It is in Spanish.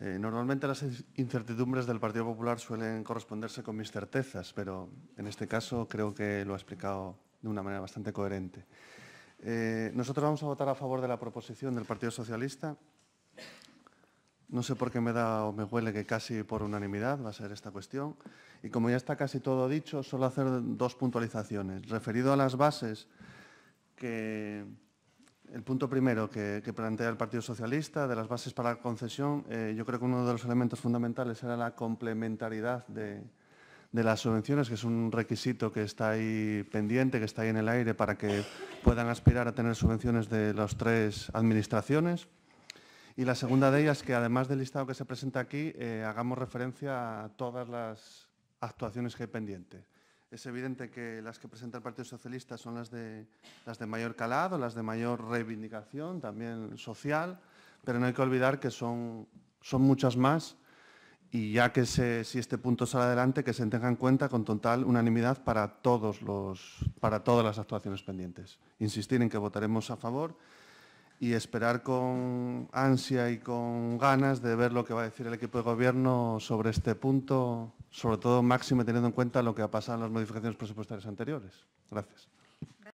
Eh, normalmente las incertidumbres del Partido Popular suelen corresponderse con mis certezas, pero en este caso creo que lo ha explicado de una manera bastante coherente. Eh, nosotros vamos a votar a favor de la proposición del Partido Socialista. No sé por qué me da o me huele que casi por unanimidad va a ser esta cuestión. Y como ya está casi todo dicho, solo hacer dos puntualizaciones. Referido a las bases que el punto primero que, plantea el Partido Socialista de las bases para la concesión, eh, yo creo que uno de los elementos fundamentales era la complementariedad de, las subvenciones, que es un requisito que está ahí pendiente, que está ahí en el aire para que puedan aspirar a tener subvenciones de las tres administraciones. Y la segunda de ellas, que además del listado que se presenta aquí, eh, hagamos referencia a todas las actuaciones que hay pendientes es evidente que las que presenta el Partido Socialista son las de, mayor calado, las de mayor reivindicación, también social, pero no hay que olvidar que son, muchas más y ya que si este punto sale adelante, que se tenga en cuenta con total unanimidad para, todos los, para todas las actuaciones pendientes. Insistir en que votaremos a favor y esperar con ansia y con ganas de ver lo que va a decir el equipo de gobierno sobre este punto sobre todo máximo teniendo en cuenta lo que ha pasado en las modificaciones presupuestarias anteriores. Gracias.